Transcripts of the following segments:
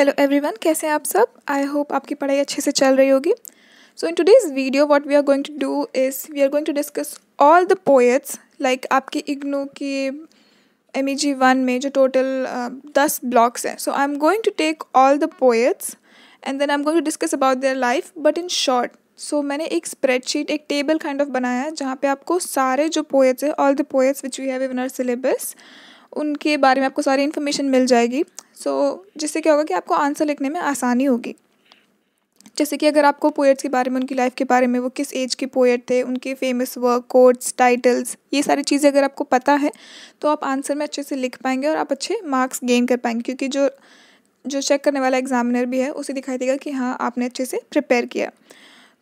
hello everyone कैसे हैं आप सब आई होप आपकी पढ़ाई अच्छे से चल रही होगी so in today's video what we are going to do is we are going to discuss all the poets like आपके इग्नू की एम ई जी वन में जो टोटल uh, दस ब्लॉक्स हैं so I am going to take all the poets and then I am going to discuss about their life but in short so मैंने एक spreadsheet एक table kind of बनाया है जहाँ पे आपको सारे जो पोएट्स हैं all the poets which we have even our syllabus उनके बारे में आपको सारी इन्फॉर्मेशन मिल जाएगी सो so, जिससे क्या होगा कि आपको आंसर लिखने में आसानी होगी जैसे कि अगर आपको पोएट्स के बारे में उनकी लाइफ के बारे में वो किस एज के पोएट थे उनके फेमस वर्क कोड्स टाइटल्स ये सारी चीज़ें अगर आपको पता है तो आप आंसर में अच्छे से लिख पाएंगे और आप अच्छे मार्क्स गेन कर पाएंगे क्योंकि जो जो चेक करने वाला एग्जामिनर भी है उसे दिखाई देगा कि हाँ आपने अच्छे से प्रिपेयर किया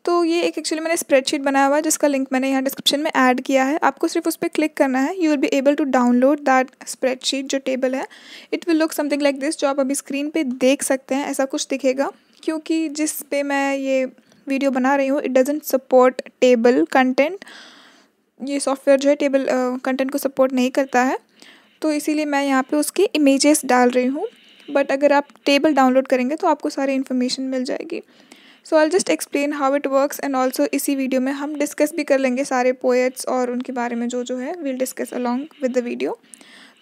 तो ये एक एक्चुअली मैंने स्प्रेडशीट बनाया हुआ है जिसका लिंक मैंने यहाँ डिस्क्रिप्शन में ऐड किया है आपको सिर्फ उस पर क्लिक करना है you will be able to download that spreadsheet जो टेबल है it will look something like this जो आप अभी स्क्रीन पे देख सकते हैं ऐसा कुछ दिखेगा क्योंकि जिस पे मैं ये वीडियो बना रही हूँ it doesn't support table content ये सॉफ्टवेयर जो है टेबल कंटेंट uh, को सपोर्ट नहीं करता है तो इसीलिए मैं यहाँ पे उसकी इमेजेस डाल रही हूँ बट अगर आप टेबल डाउनलोड करेंगे तो आपको सारी इन्फॉर्मेशन मिल जाएगी so I just explain how it works and also इसी वीडियो में हम डिस्कस भी कर लेंगे सारे पोएट्स और उनके बारे में जो जो है will discuss along with the video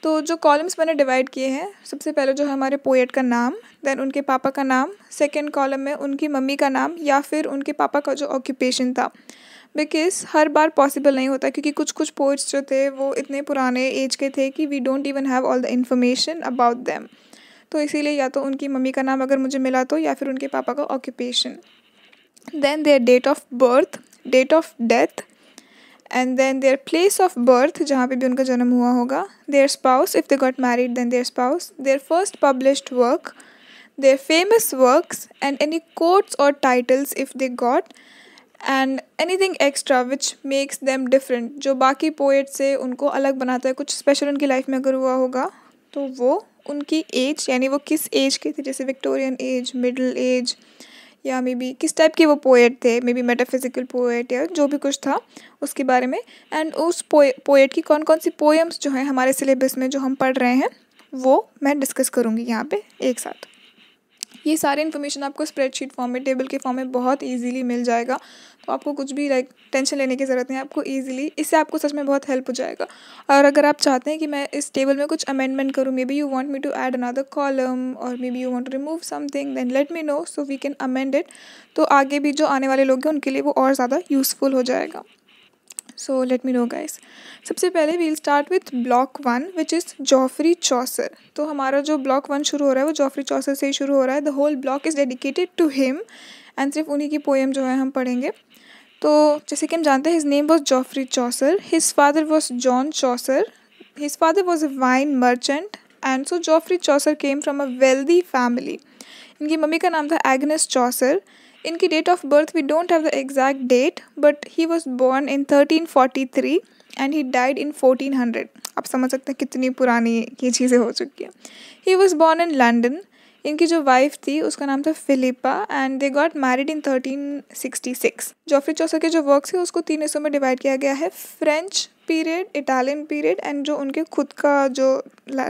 तो जो कॉलम्स मैंने डिवाइड किए हैं सबसे पहले जो है हमारे पोएट का नाम देन उनके पापा का नाम सेकेंड कॉलम में उनकी मम्मी का नाम या फिर उनके पापा का जो ऑक्यूपेशन था बिकॉज हर बार पॉसिबल नहीं होता क्योंकि कुछ कुछ पोइट्स जो थे वो इतने पुराने एज के थे कि we don't even have all the information about them तो इसीलिए या तो उनकी मम्मी का नाम अगर मुझे मिला तो या फिर उनके पापा का occupation then their date of birth date of death and then their place of birth जहाँ पे भी उनका जन्म हुआ होगा their spouse if they got married then their spouse their first published work their famous works and any quotes और titles if they got and any thing extra which makes them different जो बाकी poet से उनको अलग बनाता है कुछ special उनकी लाइफ में अगर हुआ होगा तो वो उनकी एज यानी वो किस एज के थे जैसे विक्टोरियन एज मिडल एज या मे बी किस टाइप के वो पोएट थे मे बी मेटाफिजिकल पोएट या जो भी कुछ था उसके बारे में एंड उस पोएट की कौन कौन सी पोएम्स जो हैं हमारे सिलेबस में जो हम पढ़ रहे हैं वो मैं डिस्कस करूँगी यहाँ पे एक साथ ये सारे इन्फॉर्मेशन आपको स्प्रेडशीट फॉर्म में टेबल के फॉर्म में बहुत ईजिली मिल जाएगा तो आपको कुछ भी लाइक टेंशन लेने की ज़रूरत नहीं है आपको ईजिली इससे आपको सच में बहुत हेल्प हो जाएगा और अगर आप चाहते हैं कि मैं इस टेबल में कुछ अमेंडमेंट करूँ maybe you want me to add another column और maybe you want to remove something then let me know so we can amend it तो आगे भी जो आने वाले लोग हैं उनके लिए वो और ज़्यादा यूज़फुल हो जाएगा so let me know guys सबसे पहले we'll start with block one which is Geoffrey Chaucer तो हमारा जो ब्लॉक वन शुरू हो रहा है वो जॉफरी चौसर से ही शुरू हो रहा है the whole block is dedicated to him and सिर्फ उन्हीं की पोएम जो है हम पढ़ेंगे तो जैसे कि हम जानते हैं his name was Geoffrey Chaucer his father was John Chaucer his father was a wine merchant and so Geoffrey Chaucer came from a wealthy family इनकी मम्मी का नाम था एग्नेस चौसर इनकी date of birth we don't have the exact date but he was born in thirteen forty three and he died in fourteen hundred आप समझ सकते हैं कितनी पुरानी ये चीज़ें हो चुकी हैं he was born in London इनकी जो वाइफ थी उसका नाम था Philippa and they got married in thirteen sixty six Geoffrey Chaucer के जो वर्क्स है उसको तीन हिस्सों में डिवाइड किया गया है French period Italian period and जो उनके खुद का जो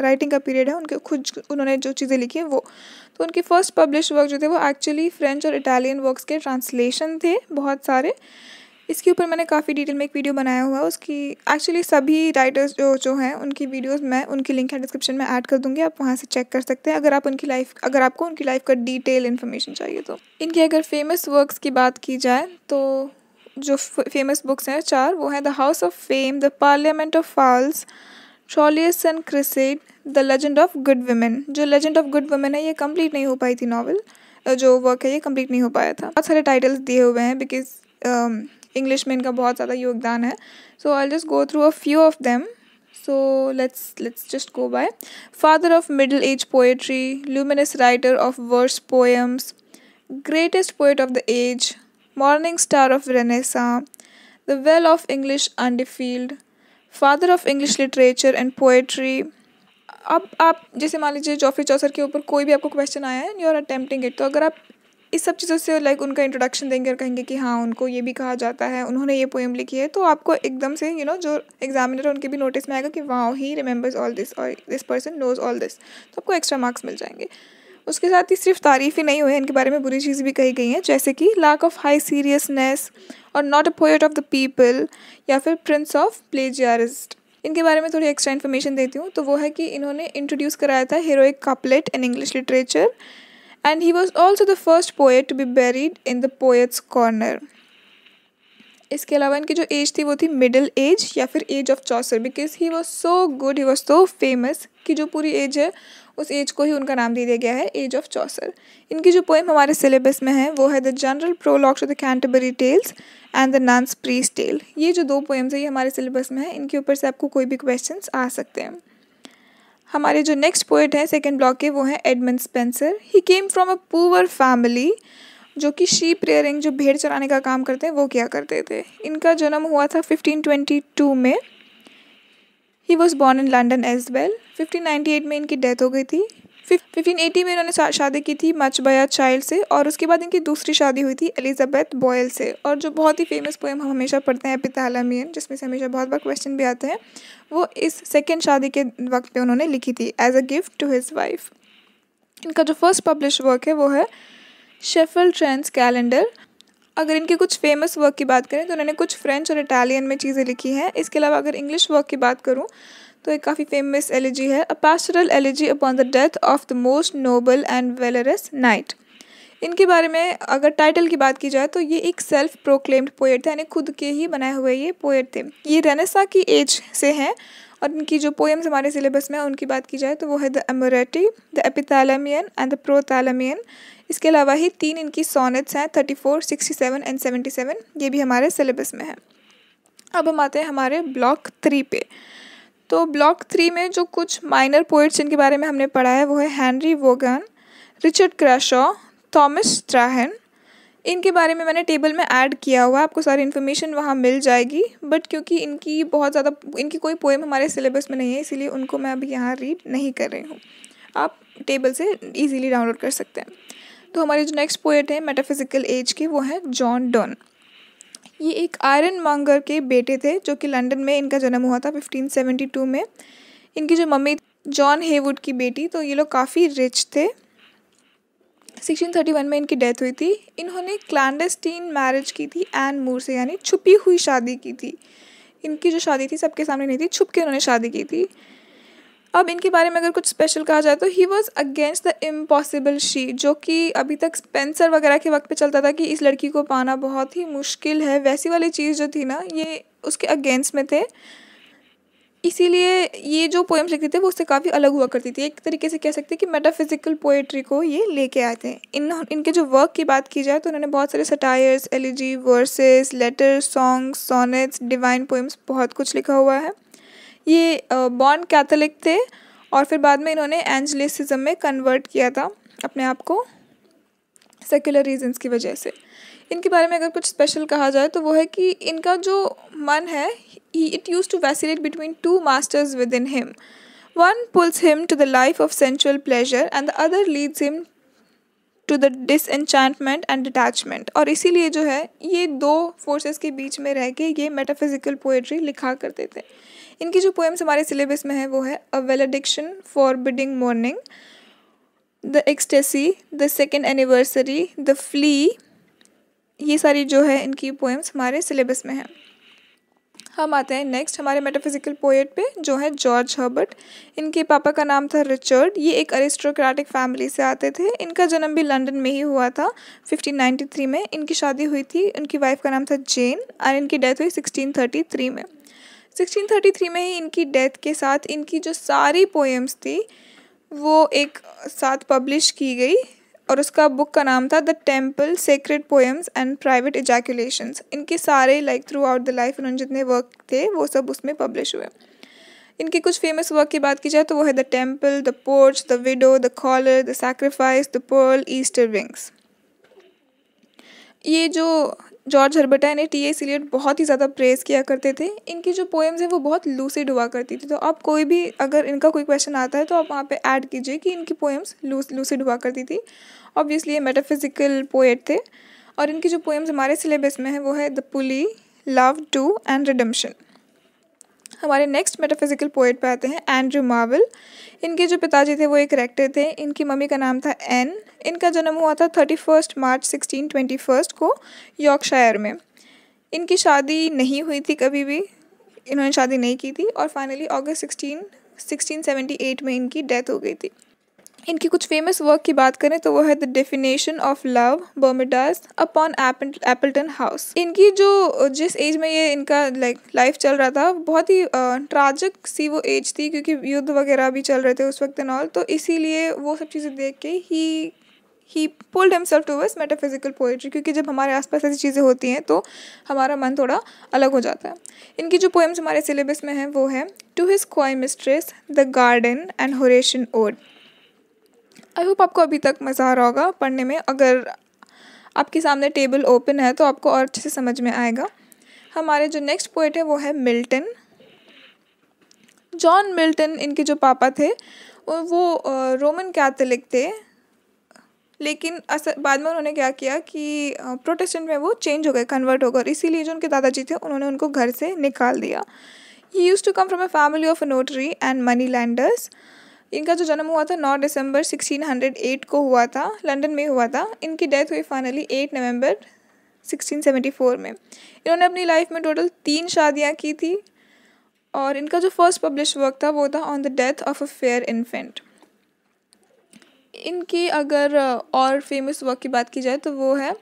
राइटिंग का पीरियड है उनके खुद उन्होंने जो चीज़ें लिखी हैं वो तो उनके फर्स्ट पब्लिश वर्क जो थे वो एक्चुअली फ्रेंच और इटालियन वर्क्स के ट्रांसलेशन थे बहुत सारे इसके ऊपर मैंने काफ़ी डिटेल में एक वीडियो बनाया हुआ है उसकी एक्चुअली सभी राइटर्स जो जो हैं उनकी वीडियोस मैं उनकी लिंक है डिस्क्रिप्शन में ऐड कर दूंगी आप वहाँ से चेक कर सकते हैं अगर आप उनकी लाइफ अगर आपको उनकी लाइफ का डिटेल इन्फॉर्मेशन चाहिए तो इनकी अगर फेमस वर्क्स की बात की जाए तो जो फेमस बुक्स हैं चार वो हैं the house of fame the parliament of fowls Troilus and Criseyde the legend of good women जो लेजेंड ऑफ गुड वुमेन है ये कम्प्लीट नहीं हो पाई थी नावल जो वर्क है ये कम्प्लीट नहीं हो पाया था बहुत सारे टाइटल्स दिए हुए हैं बिकॉज इंग्लिश um, में इनका बहुत ज़्यादा योगदान है so I just go through a few of them so let's let's just go by father of middle age poetry luminous writer of verse poems greatest poet of the age Morning Star of Renaissance, The Well of English undefiled father of English literature and poetry अब आप जैसे मान लीजिए Joffrey चौसर के ऊपर कोई भी आपको क्वेश्चन आया है यू आर अटैम्प्टिंग इट तो अगर आप इस सब चीज़ों से लाइक उनका इंट्रोडक्शन देंगे और कहेंगे कि हाँ उनको ये भी कहा जाता है उन्होंने ये पोएम लिखी है तो आपको एकदम से यू you नो know, जो एग्जामिनर है उनके भी नोटिस में आएगा कि wow he remembers all this और this person knows all this तो आपको एक्स्ट्रा मार्क्स मिल जाएंगे उसके साथ ही सिर्फ तारीफ़ ही नहीं हुई है इनके बारे में बुरी चीज़ भी कही गई हैं जैसे कि लैक ऑफ हाई सीरियसनेस और not a poet of the people या फिर प्रिंस ऑफ प्लेजियारिस्ट इनके बारे में थोड़ी एक्स्ट्रा इन्फॉर्मेशन देती हूँ तो वो है कि इन्होंने इंट्रोड्यूस कराया था heroic couplet in English literature and he was also the first poet to be buried in the poets corner इसके अलावा इनकी जो एज थी वो थी मिडिल एज या फिर age of Chaucer because he was so good he was so famous कि जो पूरी एज है उस एज को ही उनका नाम दे दिया गया है एज ऑफ चौसर इनकी जो पोइम हमारे सिलेबस में है वो है the general prologue to the Canterbury tales and the nun's priest's tale ये जो दो पोएम्स है ये हमारे सिलेबस में है इनके ऊपर से आपको कोई भी क्वेश्चन आ सकते हैं हमारे जो नेक्स्ट पोएट हैं सेकेंड ब्लॉक के वो हैं Edmund Spenser he came from a poor family जो कि शीप रेयरिंग जो भेड़ चराने का काम करते हैं वो क्या करते थे इनका जन्म हुआ था 1522 में he was born in London as well at में इनकी डेथ हो गई थी फिफ्टीन एटी में इन्होंने शादी की थी मच बया चाइल्ड से और उसके बाद इनकी दूसरी शादी हुई थी एलिजाबैथ बॉयल से और जो बहुत ही फेमस पोएम हम हमेशा पढ़ते हैं पितालामियन जिसमें से हमेशा बहुत बार क्वेश्चन भी आते हैं वो इस सेकेंड शादी के वक्त पे उन्होंने लिखी थी as a gift to his wife इनका जो फर्स्ट पब्लिश वर्क है वो है शेफल ट्रेंड्स कैलेंडर अगर इनके कुछ फेमस वर्क की बात करें तो इन्होंने कुछ फ्रेंच और इटालियन में चीज़ें लिखी हैं इसके अलावा अगर इंग्लिश वर्क की बात करूँ तो एक काफ़ी फेमस एलिजी है a pastoral elegy upon the death of the most noble and valorous knight इनके बारे में अगर टाइटल की बात की जाए तो ये एक सेल्फ प्रोक्लेम्ड पोएट थे यानी खुद के ही बनाए हुए ये पोएट थे ये रेनेसा की एज से हैं और इनकी जो पोएम्स हमारे सिलेबस में उनकी बात की जाए तो वो है the Amoretti the Epithalamion and the Prothalamion इसके अलावा ही तीन इनकी सोनेट्स हैं thirty four sixty seven and seventy seven ये भी हमारे सिलेबस में है अब हम आते हैं हमारे ब्लॉक थ्री पे तो ब्लॉक थ्री में जो कुछ माइनर पोइट्स जिनके बारे में हमने पढ़ा है वो है Henry Vaughan Richard Crashaw Thomas Traherne इनके बारे में मैंने टेबल में ऐड किया हुआ आपको सारी इन्फॉर्मेशन वहाँ मिल जाएगी बट क्योंकि इनकी बहुत ज़्यादा इनकी कोई पोएम हमारे सिलेबस में नहीं है इसीलिए उनको मैं अभी यहाँ रीड नहीं कर रही हूँ आप टेबल से ईजिली डाउनलोड कर सकते हैं तो हमारे जो नेक्स्ट पोएट हैं मेटाफिजिकल एज के वो हैं जॉन डॉन ये एक आयरन मांगर के बेटे थे जो कि लंदन में इनका जन्म हुआ था 1572 में इनकी जो मम्मी जॉन हेवुड की बेटी तो ये लोग काफ़ी रिच थे 1631 में इनकी डेथ हुई थी इन्होंने क्लैंडस्टीन मैरिज की थी एन मूर से यानी छुपी हुई शादी की थी इनकी जो शादी थी सबके सामने नहीं थी छुप के इन्होंने शादी की थी अब इनके बारे में अगर कुछ स्पेशल कहा जाए तो he was against the impossible she जो कि अभी तक स्पेंसर वगैरह के वक्त पे चलता था कि इस लड़की को पाना बहुत ही मुश्किल है वैसी वाली चीज़ जो थी ना ये उसके अगेंस्ट में थे इसीलिए ये जो पोएम्स लिखते थे वो उससे काफ़ी अलग हुआ करती थी एक तरीके से कह सकते हैं कि मेटाफिजिकल पोएट्री को ये लेके आए थे इन इनके जो वर्क की बात की जाए तो उन्होंने बहुत सारे satires elegy verses letter songs sonnets divine poems बहुत कुछ लिखा हुआ है ये बॉर्न कैथोलिक थे और फिर बाद में इन्होंने एंजलिसिज्म में कन्वर्ट किया था अपने आप को सेक्युलर रीजन्स की वजह से इनके बारे में अगर कुछ स्पेशल कहा जाए तो वो है कि इनका जो मन है it used to vacillate between two masters within him one pulls him to the life of sensual pleasure and the other leads him to the dis and detachment और इसीलिए जो है ये दो फोर्सेस के बीच में रह के ये मेटाफिजिकल पोएट्री लिखा करते थे इनकी जो पोएम्स हमारे सिलेबस में है वो है a valediction forbidding mourning the ecstasy the second anniversary the flea ये सारी जो है इनकी पोएम्स हमारे सिलेबस में हैं हम आते हैं नेक्स्ट हमारे मेटाफिजिकल पोएट पे जो है जॉर्ज हर्बर्ट इनके पापा का नाम था रिचर्ड ये एक अरिस्टोक्रेटिक फैमिली से आते थे इनका जन्म भी लंदन में ही हुआ था 1593 में इनकी शादी हुई थी उनकी वाइफ का नाम था जेन और इनकी डेथ हुई 1633 में 1633 में ही इनकी डेथ के साथ इनकी जो सारी पोएम्स थी वो एक साथ पब्लिश की गई और उसका बुक का नाम था the temple sacred poems and private ejaculations इनके सारे like throughout the life उन्होंने जितने वर्क थे वो सब उसमें पब्लिश हुए इनके कुछ फेमस वर्क की बात की जाए तो वो है the temple the porch the विडो the collar the sacrifice the pearl Easter wings ये जो जॉर्ज हर्बर्टा ने टी एस एलियट बहुत ही ज़्यादा प्रेस किया करते थे इनकी जो पोएम्स हैं वो बहुत लूसिड हुआ करती थी तो आप कोई भी अगर इनका कोई क्वेश्चन आता है तो आप वहाँ पे ऐड कीजिए कि इनकी पोएम्स लूस लूसिड हुआ करती थी ऑब्वियसली ये मेटाफिज़िकल पोएट थे और इनकी जो पोएम्स हमारे सिलेबस में है वो है the pulley love two and redemption हमारे नेक्स्ट मेटाफिजिकल पोइट पे आते हैं एंड्रू मार्वल इनके जो पिताजी थे वो एक रेक्टर थे इनकी मम्मी का नाम था एन इनका जन्म हुआ था thirty first March sixteen twenty first को यॉर्कशायर में इनकी शादी नहीं हुई थी कभी भी इन्होंने शादी नहीं की थी और finally August sixteen sixteen seventy eight में इनकी डेथ हो गई थी इनकी कुछ फेमस वर्क की बात करें तो वो है the definition of love Bermudas upon Appleton House इनकी जो जिस एज में ये इनका लाइक लाइफ चल रहा था बहुत ही ट्रैजिक सी वो एज थी क्योंकि युद्ध वगैरह भी चल रहे थे उस वक्त नॉल तो इसीलिए वो सब चीज़ें देख के ही he pulled himself towards metaphysical poetry क्योंकि जब हमारे आसपास ऐसी चीज़ें होती हैं तो हमारा मन थोड़ा अलग हो जाता है इनकी जो पोएम्स हमारे सिलेबस में हैं वो है to his coy mistress the garden and Horatian ode I hope आपको अभी तक मज़ा आ रहा होगा पढ़ने में अगर आपके सामने टेबल ओपन है तो आपको और अच्छे से समझ में आएगा हमारे जो नेक्स्ट पोइट है वो है मिल्टन जॉन मिल्टन इनके जो पापा थे वो रोमन कैथोलिक थे लेकिन असल बाद में उन्होंने क्या किया कि प्रोटेस्टेंट में वो चेंज हो गए कन्वर्ट हो गए और इसीलिए जो उनके दादाजी थे उन्होंने उनको घर से निकाल दिया he used to come from a family of notary and money lenders इनका जो जन्म हुआ था 9 दिसंबर 1608 को हुआ था लंदन में हुआ था इनकी डेथ हुई फाइनली 8 नवंबर 1674 में इन्होंने अपनी लाइफ में टोटल तीन शादियां की थी और इनका जो फर्स्ट पब्लिश वर्क था वो था on the death of a fair infant इनकी अगर और फेमस वर्क की बात की जाए तो वो है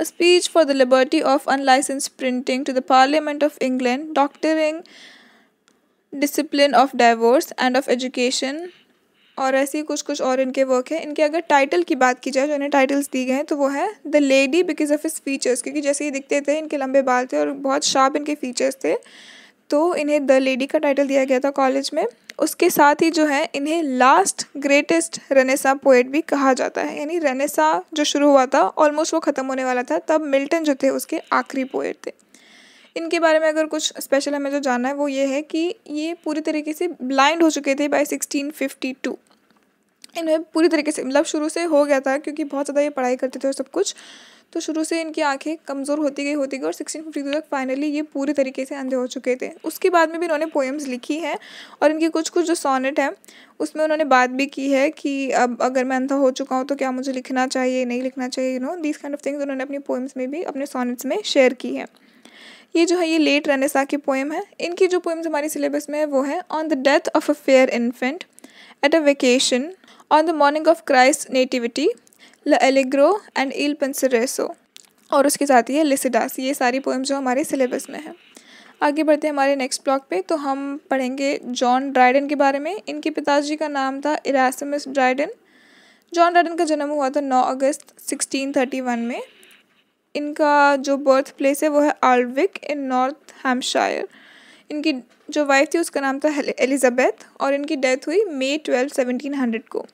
a speech for the liberty of unlicensed printing to the parliament of England doctrine discipline of divorce and of education और ऐसे ही कुछ कुछ और इनके वर्क हैं इनके अगर टाइटल की बात की जाए जो इन्हें टाइटल्स दिए गए हैं तो वो है the lady because of his features क्योंकि जैसे ही दिखते थे इनके लंबे बाल थे और बहुत शार्प इनके फीचर्स थे तो इन्हें द लेडी का टाइटल दिया गया था कॉलेज में उसके साथ ही जो है इन्हें लास्ट ग्रेटेस्ट रेनेसा पोएट भी कहा जाता है यानी रेनेसा जो शुरू हुआ था ऑलमोस्ट वो ख़त्म होने वाला था तब मिल्टन जो थे उसके आखिरी पोएट थे इनके बारे में अगर कुछ स्पेशल हमें जो जानना है वो ये है कि ये पूरी तरीके से ब्लाइंड हो चुके थे बाई सिक्सटीन फिफ्टी टू इन्हें पूरी तरीके से मतलब शुरू से हो गया था क्योंकि बहुत ज़्यादा ये पढ़ाई करते थे और सब कुछ तो शुरू से इनकी आंखें कमज़ोर होती गई होती गई और सिक्सटीन फिफ्टी टू तक फाइनली ये पूरी तरीके से अंधे हो चुके थे उसके बाद में भी इन्होंने पोएम्स लिखी हैं और इनकी कुछ कुछ जो सोनेट हैं उसमें उन्होंने बात भी की है कि अब अगर मैं अंधा हो चुका हूँ तो क्या मुझे लिखना चाहिए नहीं लिखना चाहिए you know this kind of things उन्होंने अपनी पोएम्स में भी अपने सोनेट्स में शेयर की है ये जो है ये लेट रनसा की पोएम है इनकी जो पोएम्स हमारी सिलेबस में है वो है on the death of a fair infant at a vacation on the morning of Christ nativity L'Allegro and Il Penseroso और उसके साथ ही है लिसिडास ये सारी पोएम्स जो हमारे सिलेबस में है आगे बढ़ते हैं हमारे नेक्स्ट ब्लॉग पे तो हम पढ़ेंगे जॉन ड्राइडन के बारे में इनके पिताजी का नाम था इरासमस ड्राइडन जॉन ड्राइडन का जन्म हुआ था 9 अगस्त 1631 में इनका जो बर्थ प्लेस है वो है आल्विक इन नॉर्थ हेम्पशायर इनकी जो वाइफ थी उसका नाम था एलिजाबेथ और इनकी डेथ हुई मई ट्वेल्व सेवनटीन हंड्रेड को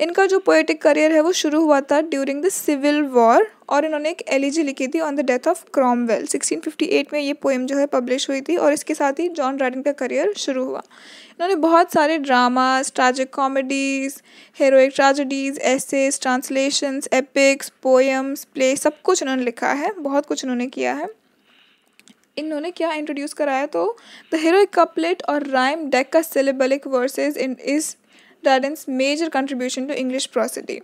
इनका जो पोएटिक करियर है वो शुरू हुआ था ड्यूरिंग द सिविल वॉर और इन्होंने एक एलिजी e लिखी थी on the death of Cromwell 1658 में ये पोएम जो है पब्लिश हुई थी और इसके साथ ही जॉन राइडन का करियर शुरू हुआ इन्होंने बहुत सारे dramas tragic comedies heroic tragedies essays translations epics poems play सब कुछ इन्होंने लिखा है बहुत कुछ इन्होंने किया है इन्होंने क्या इंट्रोड्यूस कराया तो द हीरोइक कपलेट और rhyme decasyllabic verses in is Clarence major contribution to English prosody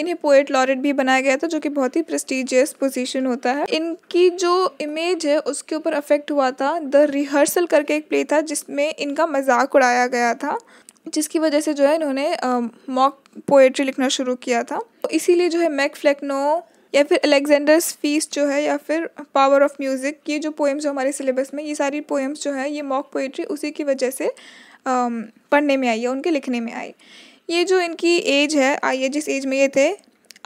इन्हें पोएट लॉरेट भी बनाया गया था जो कि बहुत ही प्रेस्टिजियस पोजीशन होता है इनकी जो इमेज है उसके ऊपर अफेक्ट हुआ था द रिहर्सल करके एक प्ले था जिसमें इनका मजाक उड़ाया गया था जिसकी वजह से जो है इन्होंने मॉक पोएट्री लिखना शुरू किया था तो इसीलिए जो है मैक फ्लैक्नो या फिर अलेक्जेंडर्स फीस जो है या फिर पावर ऑफ म्यूज़िक ये जो पोएम्स हमारे सिलेबस में ये सारी पोएम्स जो है ये मॉक पोएट्री उसी की वजह से पढ़ने में आई है उनके लिखने में आई ये जो इनकी एज है आइए जिस एज में ये थे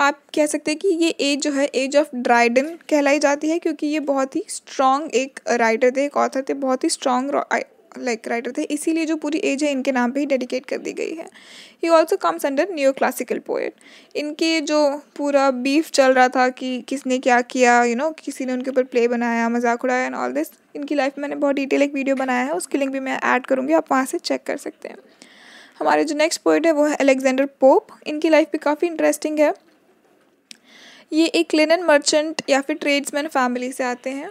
आप कह सकते हैं कि ये एज जो है एज ऑफ ड्राइडन कहलाई जाती है क्योंकि ये बहुत ही स्ट्रॉन्ग एक राइटर थे एक ऑथर थे बहुत ही स्ट्रॉन्ग लाइक राइटर थे इसीलिए जो पूरी एज है इनके नाम पे ही डेडिकेट कर दी गई है he also comes under new classical poet इनके जो पूरा बीफ चल रहा था कि किसने क्या किया यू you नो know, किसी ने उनके ऊपर प्ले बनाया मजाक उड़ाया एंड ऑल दिस इनकी लाइफ में मैंने बहुत डिटेल एक वीडियो बनाया है उसकी लिंक भी मैं ऐड करूँगी आप वहाँ से चेक कर सकते हैं हमारे जो नेक्स्ट पोइट है वो है अलेक्जेंडर पोप इनकी लाइफ भी काफ़ी इंटरेस्टिंग है ये एक लिनन मर्चेंट या फिर ट्रेड्समैन फैमिली से आते हैं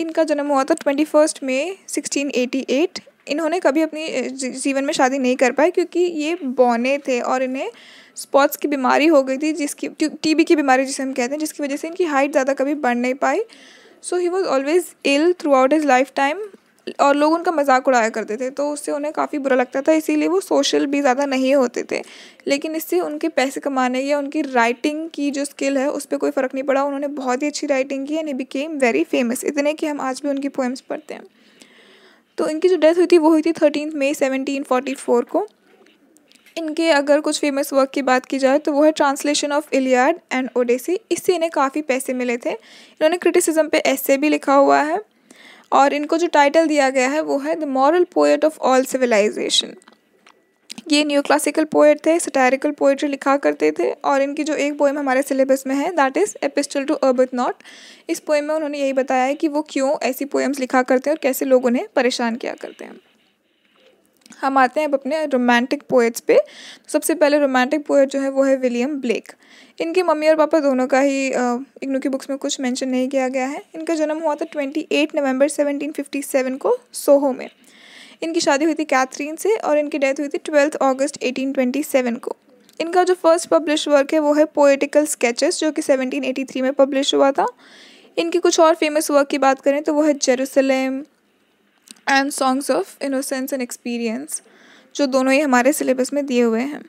इनका जन्म हुआ था twenty first May sixteen eighty eight इन्होंने कभी अपनी जीवन में शादी नहीं कर पाए क्योंकि ये बौने थे और इन्हें स्पॉट्स की बीमारी हो गई थी जिसकी टीबी की बीमारी जिसे हम कहते हैं जिसकी वजह से इनकी हाइट ज़्यादा कभी बढ़ नहीं पाई so he was always ill throughout his lifetime और लोग उनका मजाक उड़ाया करते थे तो उससे उन्हें काफ़ी बुरा लगता था इसीलिए वो सोशल भी ज़्यादा नहीं होते थे लेकिन इससे उनके पैसे कमाने या उनकी राइटिंग की जो स्किल है उस पर कोई फ़र्क नहीं पड़ा उन्होंने बहुत ही अच्छी राइटिंग की एंड बिकेम वेरी फेमस इतने कि हम आज भी उनकी पोएम्स पढ़ते हैं तो इनकी जो डेथ हुई थी वो हुई थी थर्टीन मई सेवनटीन फोर को इनके अगर कुछ फेमस वर्क की बात की जाए तो वो है translation of Iliad and Odyssey इससे इन्हें काफ़ी पैसे मिले थे इन्होंने क्रिटिसिज्म पे ऐसे भी लिखा हुआ है और इनको जो टाइटल दिया गया है वो है the moral poet of all civilization ये न्यू क्लासिकल पोएट थे सटैरिकल पोएट्री लिखा करते थे और इनकी जो एक पोएम हमारे सिलेबस में है that is epistle to Arbuthnot इस पोएम में उन्होंने यही बताया है कि वो क्यों ऐसी पोएम्स लिखा करते हैं और कैसे लोग उन्हें परेशान किया करते हैं हम आते हैं अब अपने रोमांटिक पोएट्स पे सबसे पहले रोमांटिक पोएट जो है वो है विलियम ब्लेक इनकी मम्मी और पापा दोनों का ही इग्नू की बुक्स में कुछ मेंशन नहीं किया गया है इनका जन्म हुआ था twenty eight November seventeen fifty seven को सोहो में इनकी शादी हुई थी कैथरीन से और इनकी डेथ हुई थी ट्वेल्थ अगस्त सेवन को इनका जो फर्स्ट पब्लिश वर्क है वो है पोएटिकल स्केचेस जो कि सेवनटीन एटी थ्री में पब्लिश हुआ था इनकी कुछ और फेमस वर्क की बात करें तो वो है Jerusalem and songs of innocence and experience जो दोनों ही हमारे सिलेबस में दिए हुए हैं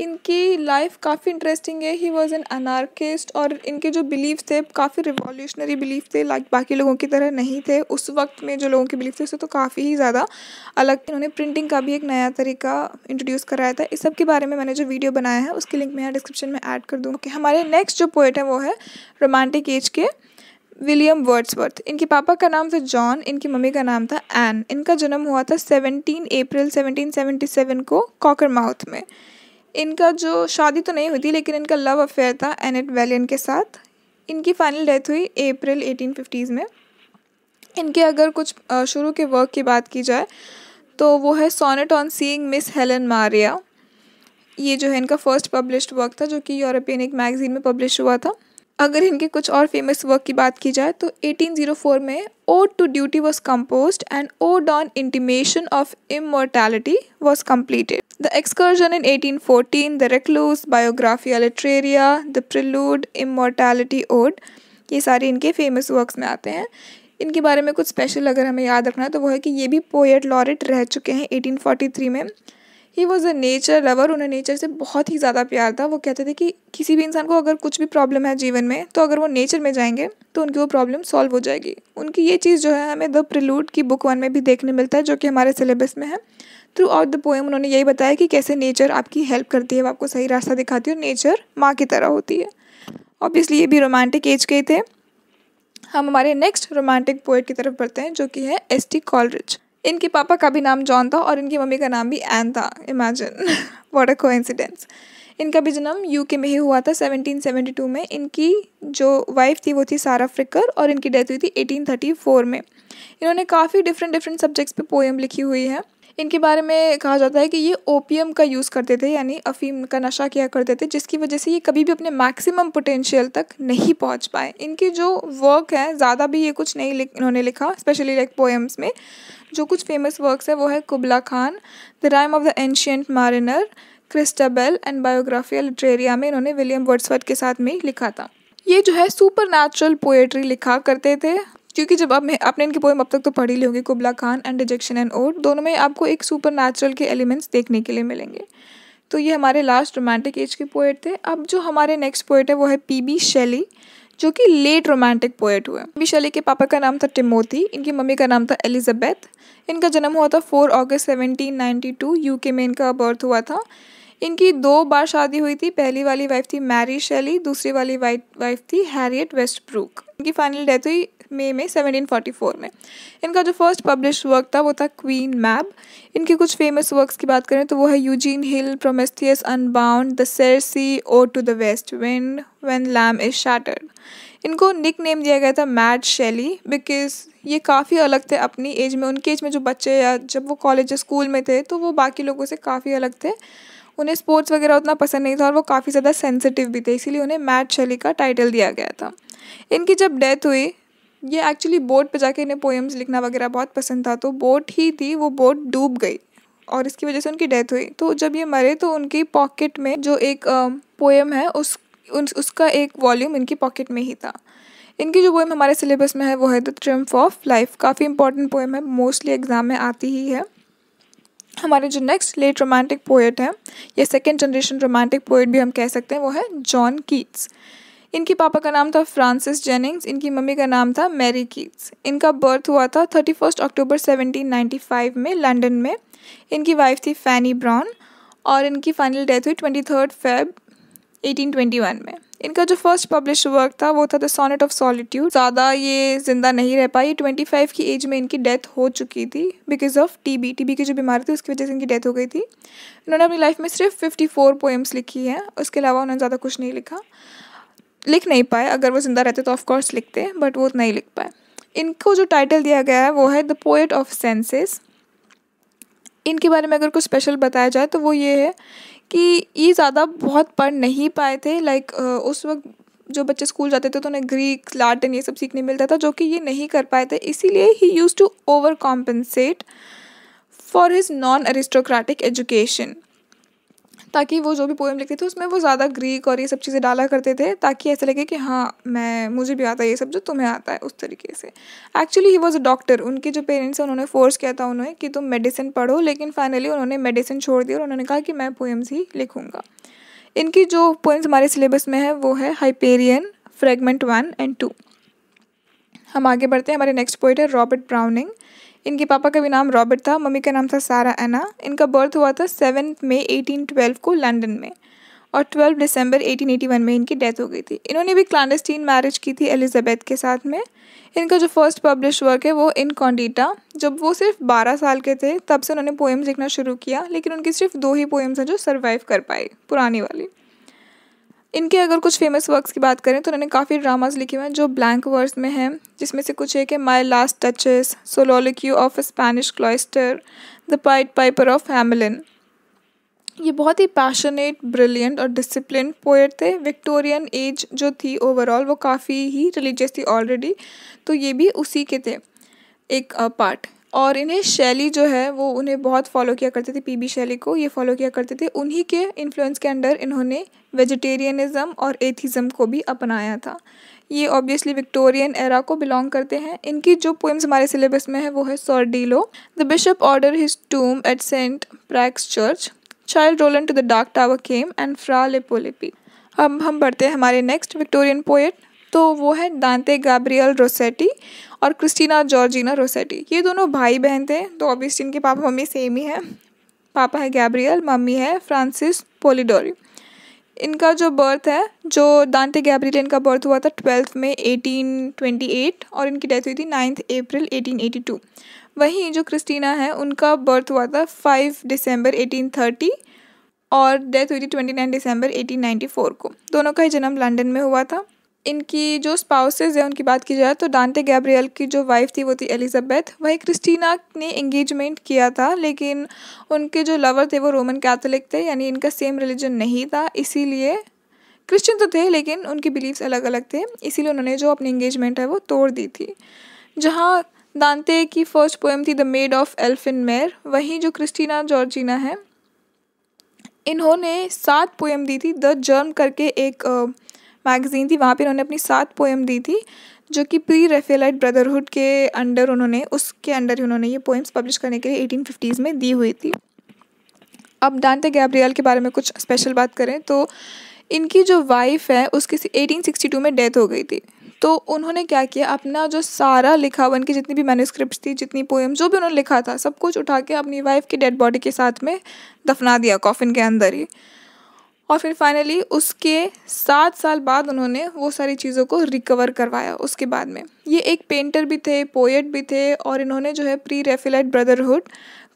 इनकी लाइफ काफ़ी इंटरेस्टिंग है ही वॉज एन अनार्किस्ट और इनके जो बिलीव थे काफ़ी रिवॉल्यूशनरी बिलीव थे लाइक बाकी लोगों की तरह नहीं थे उस वक्त में जो लोगों के बिलीव थे उससे तो काफ़ी ही ज़्यादा अलग थे इन्होंने प्रिंटिंग का भी एक नया तरीका इंट्रोड्यूस कराया था इस सब के बारे में मैंने जो वीडियो बनाया है उसकी लिंक मैं यहाँ डिस्क्रिप्शन में ऐड कर दूँगा कि हमारे नेक्स्ट जो पोइट है वो है रोमांटिक एज के विलियम वर्ड्सवर्थ इनके पापा का नाम था जॉन इनकी मम्मी का नाम था एन इनका जन्म हुआ था सेवनटीन अप्रैल सेवन को कॉकर माउथ में इनका जो शादी तो नहीं हुई थी लेकिन इनका लव अफेयर था एनेट वेलियन के साथ इनकी फाइनल डेथ हुई अप्रैल एटीन में इनके अगर कुछ शुरू के वर्क की बात की जाए तो वो है sonnet on seeing Miss Helen Maria ये जो है इनका फर्स्ट पब्लिश्ड वर्क था जो कि यूरोपियन एक मैगजीन में पब्लिश हुआ था अगर इनके कुछ और फेमस वर्क की बात की जाए तो 1804 में ode to duty was compose and ode on intimation of immortality was completed The Excursion in 1814, The Recluse, Biographia Literaria, The Prelude, Immortality Ode, ये सारे इनके फेमस वर्क्स में आते हैं इनके बारे में कुछ स्पेशल अगर हमें याद रखना है तो वो है कि ये भी पोएट लॉरेट रह चुके हैं 1843 में he was a nature lover उन्हें नेचर से बहुत ही ज़्यादा प्यार था वो कहते थे कि किसी भी इंसान को अगर कुछ भी प्रॉब्लम है जीवन में तो अगर वो नेचर में जाएंगे तो उनकी वो प्रॉब्लम सॉल्व हो जाएगी उनकी ये चीज़ जो है हमें द प्रिलूड की बुक वन में भी देखने मिलता है जो कि हमारे सिलेबस में है थ्रू आउट द पोएम उन्होंने यही बताया कि कैसे नेचर आपकी हेल्प करती है आपको सही रास्ता दिखाती है और नेचर माँ की तरह होती है ऑब्वियसली ये भी रोमांटिक एज के थे हम हमारे नेक्स्ट रोमांटिक पोएट की तरफ बढ़ते हैं जो कि है एस टी कॉलरिज इनके पापा का भी नाम जॉन था और इनकी मम्मी का नाम भी एन था इमेजिन वॉट अ इंसिडेंस इनका भी जन्म यू के में ही हुआ था 1772 में इनकी जो वाइफ थी वो थी सारा फ्रिकर और इनकी डेथ हुई थी 1834 में इन्होंने काफ़ी डिफरेंट डिफरेंट सब्जेक्ट्स पे पोएम लिखी हुई है इनके बारे में कहा जाता है कि ये ओपीएम का यूज़ करते थे यानी अफीम का नशा किया करते थे जिसकी वजह से ये कभी भी अपने मैक्सिमम पोटेंशियल तक नहीं पहुंच पाए इनकी जो वर्क है ज़्यादा भी ये कुछ नहीं लिख इन्होंने लिखा स्पेशली लाइक पोएम्स में जो कुछ फेमस वर्क्स है वो है Kubla Khan the rime of the ancient mariner Christabel and Biographia Literaria में इन्होंने विलियम वर्ड्सवर्थ के साथ में लिखा था ये जो है सुपर नेचुरल पोएट्री लिखा करते थे क्योंकि जब आप आपने इनकी पोएम अब तक तो पढ़ी ली होगी Kubla Khan and dejection and ode दोनों में आपको एक सुपर नेचुरल के एलिमेंट्स देखने के लिए मिलेंगे तो ये हमारे लास्ट रोमांटिक एज के पोएट थे अब जो हमारे नेक्स्ट पोएट है वो है पी बी शैली जो कि लेट रोमांटिक पोएट हुए पी बी शैली के पापा का नाम था टिमोथी इनकी मम्मी का नाम था एलिजाबैथ इनका जन्म हुआ था four August seventeen ninety two U K में इनका बर्थ हुआ था इनकी दो बार शादी हुई थी पहली वाली वाइफ थी मैरी शैली दूसरी वाली वाइफ थी हैरियट वेस्ट ब्रूक इनकी फाइनल डेथ हुई मई में 1744 में इनका जो फर्स्ट पब्लिश वर्क था वो था क्वीन मैब इनके कुछ फेमस वर्क्स की बात करें तो वो है Eugene hill Prometheus unbound the Cenci ode to the west wind when lamp is shattered इनको निक नेम दिया गया था मैड शैली बिकॉज ये काफ़ी अलग थे अपनी एज में उनके एज में जो बच्चे या जब वो कॉलेज या स्कूल में थे तो वो बाकी लोगों से काफ़ी अलग थे उन्हें स्पोर्ट्स वगैरह उतना पसंद नहीं था और वो काफ़ी ज़्यादा सेंसिटिव भी थे इसीलिए उन्हें मैट शैली का टाइटल दिया गया था इनकी जब डेथ हुई ये एक्चुअली बोट पे जाके इन्हें पोएम्स लिखना वगैरह बहुत पसंद था तो बोट ही थी वो बोट डूब गई और इसकी वजह से उनकी डेथ हुई तो जब ये मरे तो उनकी पॉकेट में जो एक पोएम है उस, उन, उसका एक वॉल्यूम इनकी पॉकेट में ही था इनकी जो पोएम हमारे सिलेबस में है वो है द ट्रिम्फ ऑफ लाइफ काफ़ी इंपॉर्टेंट पोएम है मोस्टली एग्ज़ाम में आती ही है हमारे जो नेक्स्ट लेट रोमांटिक पोएट हैं या सेकेंड जनरेशन रोमांटिक पोएट भी हम कह सकते हैं वो है जॉन कीट्स इनके पापा का नाम था फ्रांसिस जेनिंग्स इनकी मम्मी का नाम था मैरी कीट्स इनका बर्थ हुआ था thirty first October seventeen ninety five में लंडन में इनकी वाइफ थी फैनी ब्राउन और इनकी फाइनल डेथ हुई ट्वेंटी थर्ड फेब वन में इनका जो फर्स्ट पब्लिश वर्क था वो था द सोनेट ऑफ सॉलिट्यूड ज़्यादा ये जिंदा नहीं रह पाई ट्वेंटी फाइव की एज में इनकी डेथ हो चुकी थी because of T B T B की जो बीमारी थी उसकी वजह से इनकी डेथ हो गई थी इन्होंने अपनी लाइफ में सिर्फ फिफ्टी फोर पोएम्स लिखी हैं उसके अलावा उन्होंने ज़्यादा कुछ नहीं लिखा लिख नहीं पाए अगर वो ज़िंदा रहते तो ऑफकोर्स लिखते बट वो नहीं लिख पाए इनको जो टाइटल दिया गया है वो है द पोएट ऑफ सेंसेस इनके बारे में अगर कुछ स्पेशल बताया जाए तो वो ये है कि ये ज़्यादा बहुत पढ़ नहीं पाए थे लाइक उस वक्त जो बच्चे स्कूल जाते थे तो उन्हें ग्रीक लाटिन ये सब सीखने मिलता था जो कि ये नहीं कर पाए थे इसीलिए he used to over compensate for his non aristocratic education ताकि वो जो भी पोएम लिखते थे उसमें वो ज़्यादा ग्रीक और ये सब चीज़ें डाला करते थे ताकि ऐसे लगे कि हाँ मैं मुझे भी आता है ये सब जो तुम्हें आता है उस तरीके से actually he was a doctor उनके जो पेरेंट्स हैं उन्होंने फोर्स किया था उन्हें कि तुम मेडिसिन पढ़ो लेकिन फाइनली उन्होंने मेडिसिन छोड़ दी और उन्होंने कहा कि मैं पोएम्स ही लिखूँगा इनकी जो पोएम्स हमारे सिलेबस में है वो है Hyperion fragment one and two हम आगे बढ़ते हैं हमारे नेक्स्ट पोइट है रॉबर्ट ब्राउनिंग इनके पापा का भी नाम रॉबर्ट था मम्मी का नाम था सारा एना इनका बर्थ हुआ था सेवन एटीन ट्वेल्व को लंदन में और ट्वेल्व दिसंबर वन में इनकी डेथ हो गई थी इन्होंने भी क्लांडस्टीन मैरिज की थी एलिजाबेथ के साथ में इनका जो फर्स्ट पब्लिश वर्क है वो इन कॉन्डीटा जब वो सिर्फ बारह साल के थे तब से उन्होंने पोएम्स लिखना शुरू किया लेकिन उनकी सिर्फ दो ही पोएम्स हैं जो सर्वाइव कर पाए पुरानी वाली इनके अगर कुछ फेमस वर्क्स की बात करें तो इन्होंने काफ़ी ड्रामाज लिखे हुए हैं जो ब्लैंक वर्स में हैं जिसमें से कुछ एक है my last duchess soliloquy of Spanish cloister the pied piper of Hamelin ये बहुत ही पैशनेट ब्रिलियंट और डिसिप्लिन पोएट थे विक्टोरियन एज जो थी ओवरऑल वो काफ़ी ही रिलीजियस थी ऑलरेडी तो ये भी उसी के थे एक पार्ट और इन्हें शैली जो है वो उन्हें बहुत फॉलो किया करते थे पीबी शैली को ये फॉलो किया करते थे उन्हीं के इन्फ्लुएंस के अंडर इन्होंने वेजिटेरियनिज़म और एथिज़म को भी अपनाया था ये ऑब्वियसली विक्टोरियन एरा को बिलोंग करते हैं इनकी जो पोइम्स हमारे सिलेबस में है वो है Sordello the bishop order his tomb at Saint Praxed's church Childe Roland to the dark tower came and Fra Lippo Lippi अब हम बढ़ते हैं हमारे नेक्स्ट विक्टोरियन पोएट तो वो है दांते गैब्रियल रोसेटी और क्रिस्टीना जॉर्जिना रोसेटी ये दोनों भाई बहन थे तो ऑबियसली इनके पापा मम्मी सेम ही है पापा है गैब्रियल मम्मी है फ्रांसिस पोलिडोरी इनका जो बर्थ है जो दांते गैब्रियल इनका बर्थ हुआ था ट्वेल्थ में 1828 और इनकी डेथ हुई थी नाइन्थ अप्रैल 1882 वहीं जो क्रिस्टीना है उनका बर्थ हुआ था फाइव दिसंबर 1830 और डेथ हुई थी 29 दिसंबर 1894 को दोनों का ही जन्म लंदन में हुआ था इनकी जो स्पाउसेज है उनकी बात की जाए तो डांटे गैब्रियल की जो वाइफ थी वो थी एलिजाबेथ वहीं क्रिस्टीना ने इंगेजमेंट किया था लेकिन उनके जो लवर थे वो रोमन कैथोलिक थे यानी इनका सेम रिलीजन नहीं था इसीलिए क्रिश्चियन तो थे लेकिन उनके बिलीव्स अलग अलग थे इसीलिए उन्होंने जो अपनी इंगेजमेंट है वो तोड़ दी थी जहाँ दांते की फर्स्ट पोएम थी the maid of Elfin Mere वहीं जो क्रिस्टीना जॉर्जिना है इन्होंने सात पोएम दी थी द जर्म करके एक uh, मैगज़ीन थी वहाँ पे उन्होंने अपनी सात पोएम दी थी जो कि प्री रेफेलाइट ब्रदरहुड के अंडर उन्होंने उसके अंडर ही उन्होंने ये पोएम्स पब्लिश करने के लिए एटीन फिफ्टीज़ में दी हुई थी अब डांटे गैब्रियल के बारे में कुछ स्पेशल बात करें तो इनकी जो वाइफ है उसकी एटीन में डेथ हो गई थी तो उन्होंने क्या किया अपना जो सारा लिखा हुआ इनकी जितनी भी मैन्यूस्क्रिप्ट थी जितनी पोएम जो भी उन्होंने लिखा था सब कुछ उठा के अपनी वाइफ की डेड बॉडी के साथ में दफना दिया कॉफिन के अंदर ही और फिर फाइनली उसके सात साल बाद उन्होंने वो सारी चीज़ों को रिकवर करवाया उसके बाद में ये एक पेंटर भी थे पोएट भी थे और इन्होंने जो है प्री रेफिलाइट ब्रदरहुड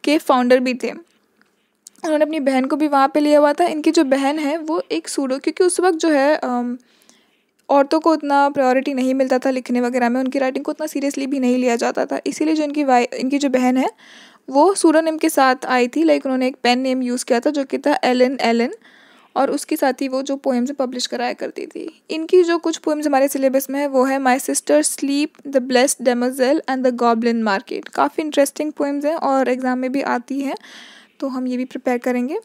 के फाउंडर भी थे उन्होंने अपनी बहन को भी वहाँ पे लिया हुआ था इनकी जो बहन है वो एक सूडो क्योंकि उस वक्त जो है औरतों को उतना प्रायोरिटी नहीं मिलता था लिखने वगैरह में उनकी राइटिंग को उतना सीरियसली भी नहीं लिया जाता था इसीलिए जो इनकी वाई इनकी जो बहन है वो सूडो नेम के साथ आई थी लाइक उन्होंने एक पेन नेम यूज़ किया था जो कि था एलन एलन और उसके साथ ही वो जो पोएम्स पब्लिश कराया करती थी इनकी जो कुछ पोएम्स हमारे सिलेबस में है वो है my sister sleep the blessed damozel and the goblin market काफ़ी इंटरेस्टिंग पोएम्स हैं और एग्ज़ाम में भी आती हैं तो हम ये भी प्रिपेयर करेंगे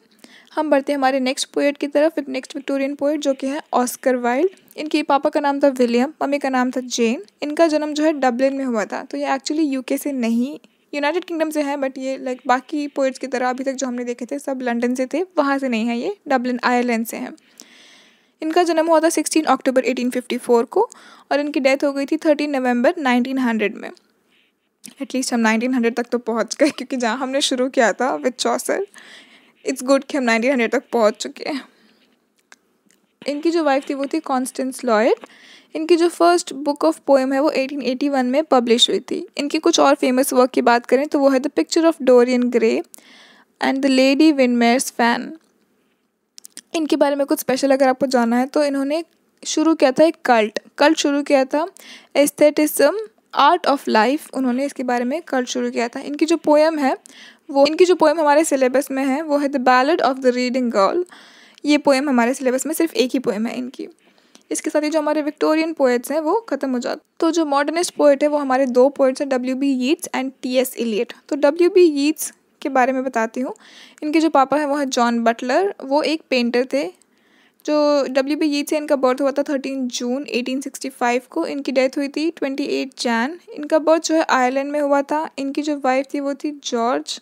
हम बढ़ते हैं हमारे नेक्स्ट पोएट की तरफ नेक्स्ट विक्टोरियन पोएट जो कि है ऑस्कर वाइल्ड इनके पापा का नाम था विलियम मम्मी का नाम था जेन इनका जन्म जो है डब्लिन में हुआ था तो ये एक्चुअली यूके से नहीं यूनाइटेड किंगडम से है बट ये लाइक बाकी पोइट्स की तरह अभी तक जो हमने देखे थे सब लंडन से थे वहाँ से नहीं है ये डबलिन आयरलैंड से हैं इनका जन्म हुआ था सिक्सटीन अक्टूबर एटीन को और इनकी डेथ हो गई थी थर्टीन नवम्बर नाइनटीन में एटलीस्ट हम नाइनटीन हंड्रेड तक तो पहुँच गए क्योंकि जहाँ हमने शुरू किया था विथ चौसर इट्स गुड कि हम नाइनटीन हंड्रेड तक पहुँच चुके हैं इनकी जो वाइफ थी वो थी कॉन्स्टेंस लॉयड इनकी जो फर्स्ट बुक ऑफ पोएम है वो 1881 में पब्लिश हुई थी इनकी कुछ और फेमस वर्क की बात करें तो वो है the picture of Dorian Gray and the lady Windermere's fan इनके बारे में कुछ स्पेशल अगर आपको जाना है तो इन्होंने शुरू किया था एक कल्ट कल्ट शुरू किया था एस्थेटिज्म आर्ट ऑफ लाइफ उन्होंने इसके बारे में कल्ट शुरू किया था इनकी जो पोएम है वो इनकी जो पोएम हमारे सिलेबस में है वो है the ballad of the Reading girl ये पोएम हमारे सिलेबस में सिर्फ एक ही पोएम है इनकी इसके साथ ही जो हमारे विक्टोरियन पोइट्स हैं वो खत्म हो जाते तो जो मॉडर्निस्ट पोएट है वो हमारे दो पोएट्स हैं W B Yeats and T S Eliot तो डब्ल्यू बी यीट्स के बारे में बताती हूँ इनके जो पापा हैं वो हैं जॉन बटलर वो एक पेंटर थे जो डब्ल्यू बी यीट्स से इनका बर्थ हुआ था thirteen June eighteen sixty five को इनकी डेथ हुई थी ट्वेंटी एट जैन इनका बर्थ जो है आयरलैंड में हुआ था इनकी जो वाइफ थी वो थी जॉर्ज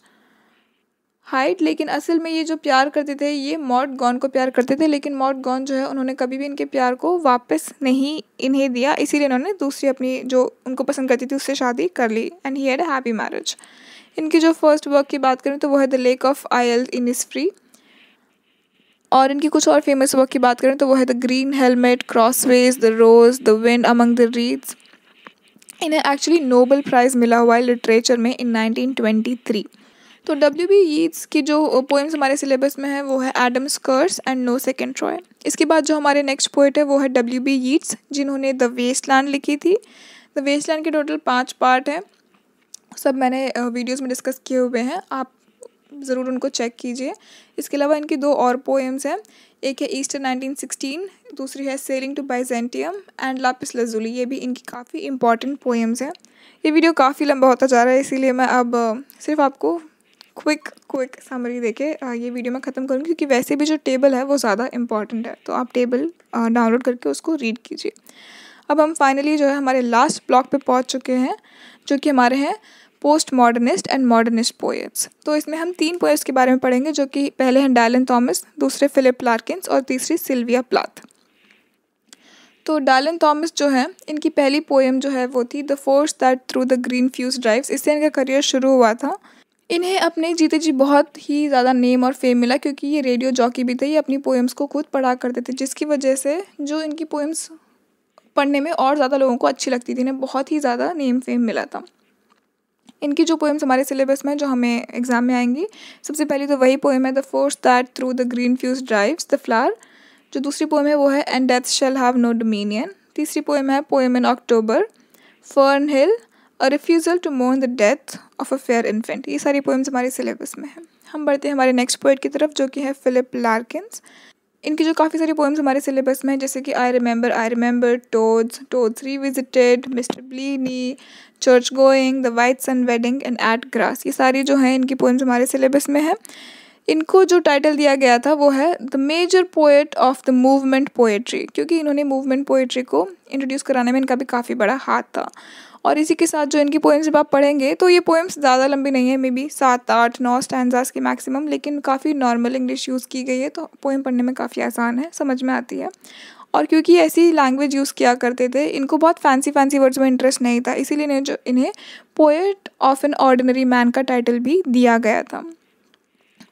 हाइट लेकिन असल में ये जो प्यार करते थे ये मॉट गॉन को प्यार करते थे लेकिन मॉट गॉन जो है उन्होंने कभी भी इनके प्यार को वापस नहीं इन्हें दिया इसीलिए इन्होंने दूसरी अपनी जो उनको पसंद करती थी उससे शादी कर ली and he had a happy marriage इनकी जो फर्स्ट तो वर्क की बात करें तो वो है the lake of isle Innisfree और इनकी कुछ और फेमस वर्क की बात करें तो वो है the green helmet crossways the rose the wind among the reeds इन्हें एक्चुअली नोबल प्राइज़ मिला हुआ है लिटरेचर में इन नाइनटीन ट्वेंटी थ्री तो डब्ल्यू बी ईट्स की जो पोएम्स हमारे सिलेबस में है वो है Adam's curse and no second Troy इसके बाद जो हमारे नेक्स्ट पोइट है वो है डब्ल्यू बी ईट्स जिन्होंने द वेस्ट लैंड लिखी थी द वेस्ट लैंड के टोटल पाँच पार्ट हैं सब मैंने वीडियोज़ में डिस्कस किए हुए हैं आप ज़रूर उनको चेक कीजिए इसके अलावा इनकी दो और पोएम्स हैं एक है ईस्टर नाइनटीन सिक्सटीन दूसरी है sailing to Byzantium and lapis lazuli ये भी इनकी काफ़ी इंपॉर्टेंट पोएम्स हैं ये वीडियो काफ़ी लंबा होता जा रहा है इसीलिए मैं अब सिर्फ आपको क्विक क्विक समरी देके ये वीडियो मैं ख़त्म करूँगी क्योंकि वैसे भी जो टेबल है वो ज़्यादा इंपॉर्टेंट है तो आप टेबल डाउनलोड करके उसको रीड कीजिए अब हम फाइनली जो है हमारे लास्ट ब्लॉक पे पहुँच चुके हैं जो कि हमारे हैं post modernist and modernist poets तो इसमें हम तीन पोएट्स के बारे में पढ़ेंगे जो कि पहले हैं डायलन थॉमस दूसरे फिलिप लार्किस और तीसरी सिल्विया प्लाथ तो डालन थॉमस जो है इनकी पहली पोएम जो है वो थी the force that through the green fuse drives इससे इनका करियर शुरू हुआ था इन्हें अपने जीते जी बहुत ही ज़्यादा नेम और फेम मिला क्योंकि ये रेडियो जॉकी भी थे ये अपनी पोएम्स को खुद पढ़ा करते थे जिसकी वजह से जो इनकी पोएम्स पढ़ने में और ज़्यादा लोगों को अच्छी लगती थी इन्हें बहुत ही ज़्यादा नेम फेम मिला था इनकी जो पोएम्स हमारे सिलेबस में जो हमें एग्ज़ाम में आएंगी सबसे पहली तो वही पोएम है the force that through the green fuse drives the flower जो दूसरी पोएम है वो है and death shall have no dominion तीसरी पोएम है poem in October Fern Hill a refusal to mourn the death of a fair infant ये सारी poems हमारे सिलेबस में हैं हम बढ़ते हैं हमारे नेक्स्ट पोइट की तरफ जो कि है फ़िलिप लार्किन्स इनकी जो काफ़ी सारी पोइम्स हमारे सिलेबस में हैं जैसे कि I remember I remember toads toads revisited mister Bleaney church going the Whitsun wedding and at grass ये सारी जो हैं इनकी पोइम्स हमारे सिलेबस में हैं इनको जो टाइटल दिया गया था वो है the major poet of the movement poetry क्योंकि इन्होंने मूवमेंट पोएट्री को इंट्रोड्यूस कराने में इनका भी काफ़ी बड़ा हाथ था और इसी के साथ जो इनकी पोएम्स जब आप पढ़ेंगे तो ये पोएम्स ज़्यादा लंबी नहीं है मे बी सात आठ नौ स्टैंडाज की मैक्सिमम लेकिन काफ़ी नॉर्मल इंग्लिश यूज़ की गई है तो पोएम पढ़ने में काफ़ी आसान है समझ में आती है और क्योंकि ऐसी लैंग्वेज यूज़ किया करते थे इनको बहुत फैंसी फैंसी वर्ड्स में इंटरेस्ट नहीं था इसीलिए इन्हें जो इन्हें poet of an ordinary man का टाइटल भी दिया गया था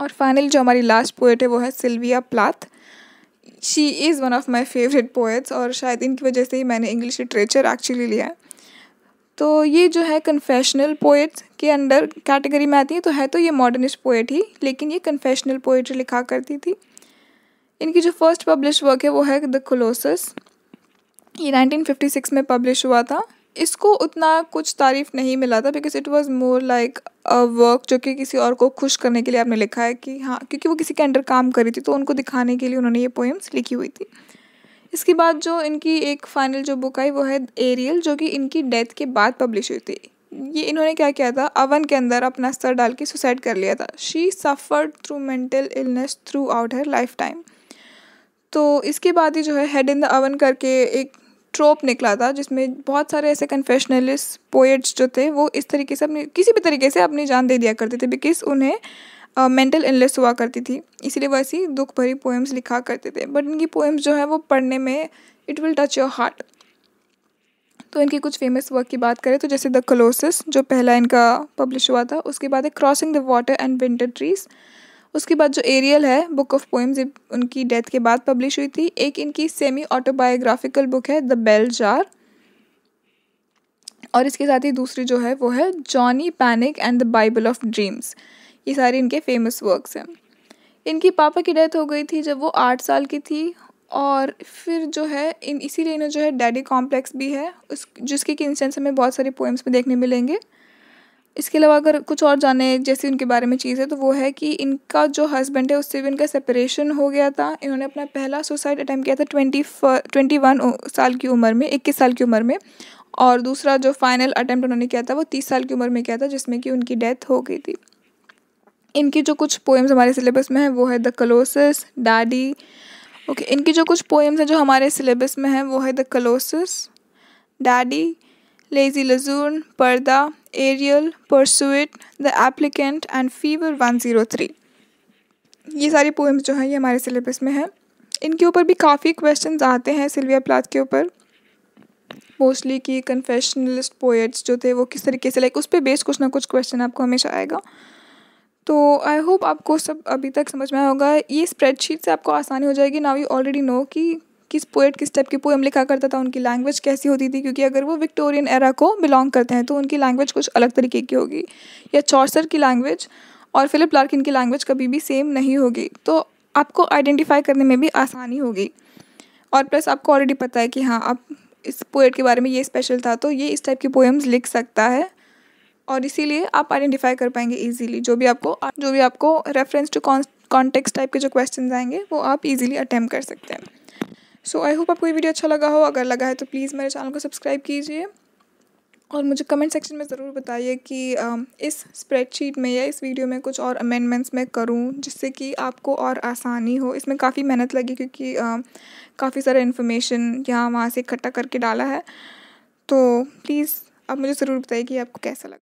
और फाइनल जो हमारी लास्ट पोएट है वो है Sylvia Plath she is one of my favourite poets और शायद इनकी वजह से ही मैंने इंग्लिश लिटरेचर एक्चुअली लिया है तो ये जो है कन्फेशनल पोइट्स के अंडर कैटेगरी में आती है तो है तो ये मॉडर्निस्ट पोइट ही लेकिन ये कन्फेशनल पोइट्री लिखा करती थी इनकी जो फर्स्ट पब्लिश वर्क है वो है द कोलोसस ये 1956 में पब्लिश हुआ था इसको उतना कुछ तारीफ नहीं मिला था because it was more like a work जो कि किसी और को खुश करने के लिए आपने लिखा है कि हाँ क्योंकि वो किसी के अंडर काम कर रही थी तो उनको दिखाने के लिए उन्होंने ये पोइम्स लिखी हुई थी इसके बाद जो इनकी एक फाइनल जो बुक आई वो है एरियल जो कि इनकी डेथ के बाद पब्लिश हुई थी ये इन्होंने क्या किया था अवन के अंदर अपना सर डाल के सुसाइड कर लिया था she suffered through mental illness throughout her lifetime तो इसके बाद ही जो है हेड इन द अवन करके एक ट्रोप निकला था जिसमें बहुत सारे ऐसे कन्फेशनलिस्ट पोएट्स जो थे वो इस तरीके से अपनी किसी भी तरीके से अपनी जान दे दिया करते थे बिकॉज उन्हें मेंटल इलनेस हुआ करती थी इसीलिए वह ऐसी दुख भरी पोएम्स लिखा करते थे बट इनकी पोएम्स जो है वो पढ़ने में it will touch your heart तो इनकी कुछ फेमस वर्क की बात करें तो जैसे द क्लोसेस जो पहला इनका पब्लिश हुआ था उसके बाद है crossing the water and winter trees उसके बाद जो एरियल है बुक ऑफ पोइम्स उनकी डेथ के बाद पब्लिश हुई थी एक इनकी सेमी ऑटोबायोग्राफिकल बुक है द बेल जार और इसके साथ ही दूसरी जो है वो है Johnny panic and the Bible of dreams ये सारे इनके फेमस वर्क्स हैं इनकी पापा की डेथ हो गई थी जब वो आठ साल की थी और फिर जो है इन इसीलिए इन्हें जो है डैडी कॉम्प्लेक्स भी है उस जिसके कि इंस्टेंस हमें बहुत सारे पोएम्स में देखने मिलेंगे इसके अलावा अगर कुछ और जाने जैसी उनके बारे में चीज़ है तो वो है कि इनका जो हस्बैंड है उससे भी इनका सेपरेशन हो गया था इन्होंने अपना पहला सुसाइड अटैम्प्ट किया था ट्वेंटी ट्वेंटी वन साल की उम्र में इक्कीस साल की उम्र में और दूसरा जो फाइनल अटैम्प्ट उन्होंने किया था वो तीस साल की उम्र में किया था जिसमें कि उनकी डेथ हो गई थी इनकी जो कुछ पोएम्स हमारे सिलेबस में है वो है द कलोसिस डैडी ओके इनकी जो कुछ पोएम्स हैं जो हमारे सिलेबस में है वो है the Colossus daddy Lady Lazarus पर्दा Ariel pursuit the applicant and fever one zero three ये सारी पोएम्स जो हैं ये हमारे सिलेबस में हैं इनके ऊपर भी काफ़ी क्वेश्चन आते हैं सिल्विया प्लाथ के ऊपर मोस्टली कि कन्फेशनलिस्ट पोएट्स जो थे वो किस तरीके से लाइक उस पर बेस्ड कुछ ना कुछ क्वेश्चन आपको हमेशा आएगा तो आई होप आपको सब अभी तक समझ में आया होगा ये स्प्रेडशीट से आपको आसानी हो जाएगी नाउ यू ऑलरेडी नो कि किस पोएट किस टाइप की पोएम लिखा करता था उनकी लैंग्वेज कैसी होती थी क्योंकि अगर वो विक्टोरियन एरा को बिलोंग करते हैं तो उनकी लैंग्वेज कुछ अलग तरीके की होगी या चौरसर की लैंग्वेज और फिलिप लार्किन की लैंग्वेज कभी भी सेम नहीं होगी तो आपको आइडेंटिफाई करने में भी आसानी होगी और प्लस आपको ऑलरेडी पता है कि हाँ आप इस पोएट के बारे में ये स्पेशल था तो ये इस टाइप की पोएम्स लिख सकता है और इसीलिए आप आइडेंटिफाई कर पाएंगे ईजिली जो भी आपको जो भी आपको रेफरेंस टू कॉन्टेक्स्ट टाइप के जो क्वेश्चन आएंगे वो आप ईजिली अटैम्प्ट कर सकते हैं सो आई होप आपको ये वीडियो अच्छा लगा हो अगर लगा है तो प्लीज़ मेरे चैनल को सब्सक्राइब कीजिए और मुझे कमेंट सेक्शन में ज़रूर बताइए कि इस स्प्रेडशीट में या इस वीडियो में कुछ और अमेंडमेंट्स मैं करूं जिससे कि आपको और आसानी हो इसमें काफ़ी मेहनत लगी क्योंकि काफ़ी सारा इन्फॉर्मेशन यहाँ वहाँ से इकट्ठा करके डाला है तो प्लीज़ आप मुझे ज़रूर बताइए कि आपको कैसा लगा